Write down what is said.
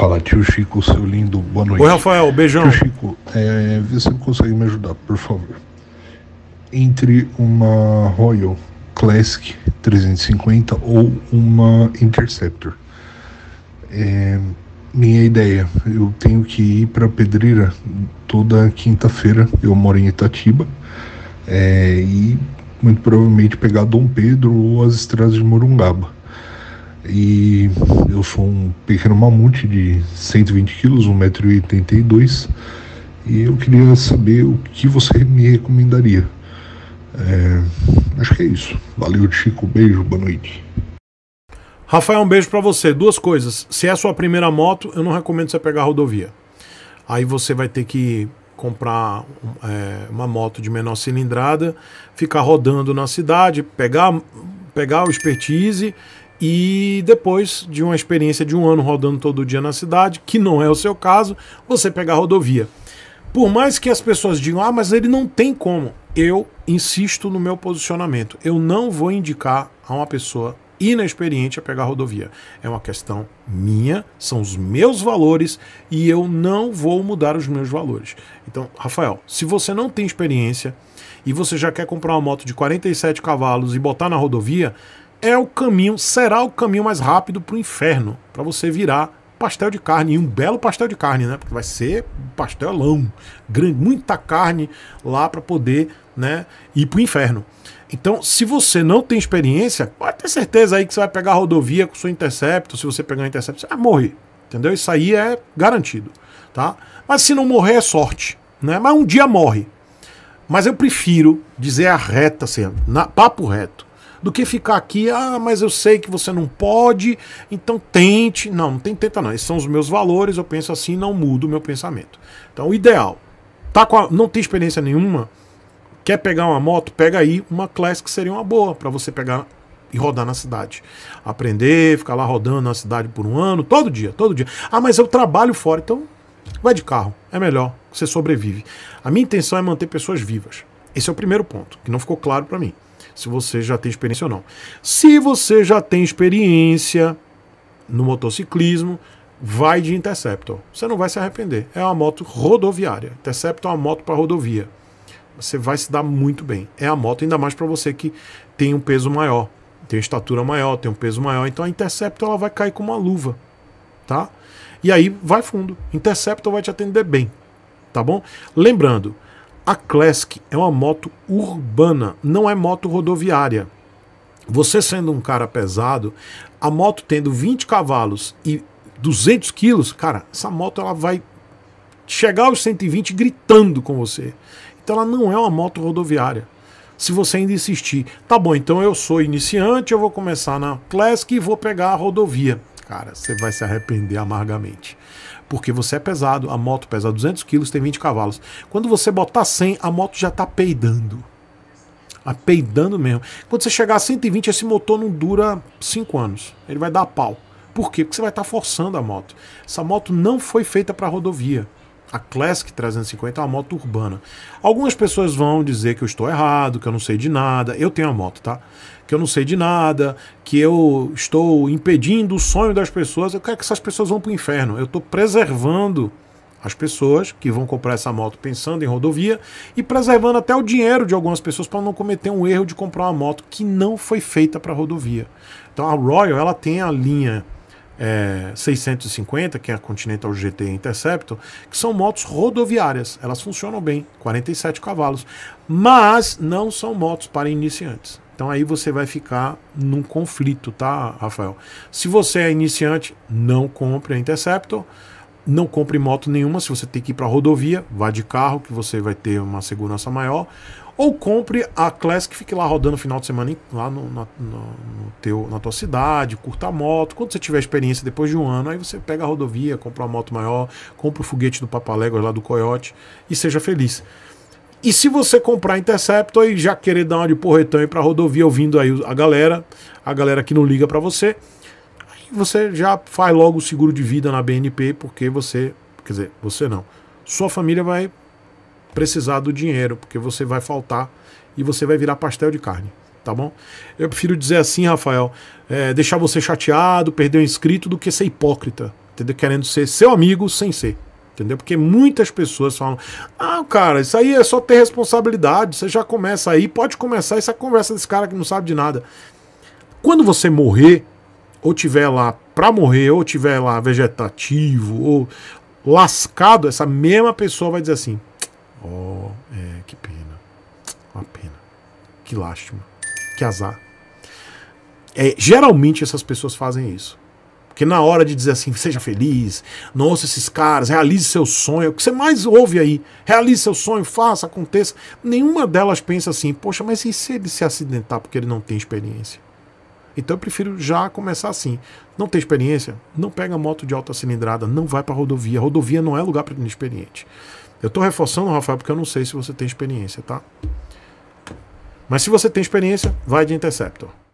Fala, tio Chico, seu lindo, boa noite. Oi, Rafael, beijão. Tio Chico, é, vê se consegue me ajudar, por favor. Entre uma Royal Classic 350 ou uma Interceptor. É, minha ideia, eu tenho que ir para Pedreira toda quinta-feira. Eu moro em Itatiba é, e muito provavelmente pegar Dom Pedro ou as estradas de Morungaba. E eu sou um pequeno mamute de 120 quilos, 1,82m. E eu queria saber o que você me recomendaria. É, acho que é isso. Valeu, Chico. Beijo, boa noite. Rafael, um beijo para você. Duas coisas. Se é a sua primeira moto, eu não recomendo você pegar a rodovia. Aí você vai ter que comprar é, uma moto de menor cilindrada, ficar rodando na cidade, pegar, pegar o expertise e depois de uma experiência de um ano rodando todo dia na cidade, que não é o seu caso, você pegar a rodovia. Por mais que as pessoas digam, ah, mas ele não tem como. Eu insisto no meu posicionamento. Eu não vou indicar a uma pessoa inexperiente a pegar a rodovia. É uma questão minha, são os meus valores e eu não vou mudar os meus valores. Então, Rafael, se você não tem experiência e você já quer comprar uma moto de 47 cavalos e botar na rodovia, é o caminho, será o caminho mais rápido para o inferno, para você virar pastel de carne, e um belo pastel de carne, né? Porque vai ser pastelão, grande, muita carne lá para poder, né, ir para o inferno. Então, se você não tem experiência, pode ter certeza aí que você vai pegar a rodovia com o seu intercepto, se você pegar o intercepto, você vai morrer, entendeu? Isso aí é garantido, tá? Mas se não morrer é sorte, né? Mas um dia morre. Mas eu prefiro dizer a reta, assim, na, papo reto do que ficar aqui, ah, mas eu sei que você não pode, então tente. Não, não tem tenta não. Esses são os meus valores, eu penso assim, não mudo o meu pensamento. Então, o ideal, tá com a, não tem experiência nenhuma, quer pegar uma moto, pega aí uma Classic seria uma boa para você pegar e rodar na cidade. Aprender, ficar lá rodando na cidade por um ano, todo dia, todo dia. Ah, mas eu trabalho fora, então vai de carro, é melhor, você sobrevive. A minha intenção é manter pessoas vivas. Esse é o primeiro ponto, que não ficou claro para mim se você já tem experiência ou não. Se você já tem experiência no motociclismo, vai de Interceptor. Você não vai se arrepender. É uma moto rodoviária. Interceptor é uma moto para rodovia. Você vai se dar muito bem. É a moto ainda mais para você que tem um peso maior, tem estatura maior, tem um peso maior. Então a Interceptor ela vai cair com uma luva, tá? E aí vai fundo. Interceptor vai te atender bem, tá bom? Lembrando, a Classic é uma moto urbana, não é moto rodoviária. Você sendo um cara pesado, a moto tendo 20 cavalos e 200 quilos, cara, essa moto ela vai chegar aos 120 gritando com você. Então ela não é uma moto rodoviária. Se você ainda insistir, tá bom, então eu sou iniciante, eu vou começar na Classic e vou pegar a rodovia cara, você vai se arrepender amargamente. Porque você é pesado, a moto pesa 200 quilos, tem 20 cavalos. Quando você botar 100, a moto já tá peidando. A tá peidando mesmo. Quando você chegar a 120, esse motor não dura 5 anos. Ele vai dar pau. Por quê? Porque você vai estar tá forçando a moto. Essa moto não foi feita para rodovia a Classic 350 é uma moto urbana. Algumas pessoas vão dizer que eu estou errado, que eu não sei de nada. Eu tenho a moto, tá? Que eu não sei de nada, que eu estou impedindo o sonho das pessoas. Eu quero que essas pessoas vão para o inferno. Eu estou preservando as pessoas que vão comprar essa moto pensando em rodovia e preservando até o dinheiro de algumas pessoas para não cometer um erro de comprar uma moto que não foi feita para rodovia. Então a Royal ela tem a linha é, 650, que é a Continental GT Interceptor, que são motos rodoviárias. Elas funcionam bem, 47 cavalos, mas não são motos para iniciantes. Então aí você vai ficar num conflito, tá, Rafael? Se você é iniciante, não compre a Interceptor não compre moto nenhuma, se você tem que ir para rodovia, vá de carro, que você vai ter uma segurança maior. Ou compre a Classic, fique lá rodando o final de semana lá no, na, no, no teu, na tua cidade, curta a moto. Quando você tiver experiência depois de um ano, aí você pega a rodovia, compra uma moto maior, compra o foguete do Papaléguas lá do Coyote e seja feliz. E se você comprar Interceptor e já querer dar uma de porretão e ir pra rodovia ouvindo aí a galera, a galera que não liga para você, você já faz logo o seguro de vida na BNP, porque você, quer dizer, você não. Sua família vai precisar do dinheiro, porque você vai faltar e você vai virar pastel de carne, tá bom? Eu prefiro dizer assim, Rafael, é, deixar você chateado, perder um inscrito, do que ser hipócrita, entendeu? Querendo ser seu amigo sem ser. Entendeu? Porque muitas pessoas falam: ah, cara, isso aí é só ter responsabilidade. Você já começa aí, pode começar essa conversa desse cara que não sabe de nada. Quando você morrer, ou tiver lá para morrer, ou tiver lá vegetativo, ou lascado, essa mesma pessoa vai dizer assim: Ó, oh, é, que pena, uma pena, que lástima, que azar. É, geralmente essas pessoas fazem isso. Porque na hora de dizer assim, seja feliz, nossa, esses caras, realize seu sonho, o que você mais ouve aí, realize seu sonho, faça, aconteça. Nenhuma delas pensa assim, poxa, mas e se ele se acidentar porque ele não tem experiência? Então eu prefiro já começar assim. Não tem experiência? Não pega moto de alta cilindrada, não vai para rodovia. Rodovia não é lugar para inexperiente. Eu estou reforçando, Rafael, porque eu não sei se você tem experiência, tá? Mas se você tem experiência, vai de Interceptor.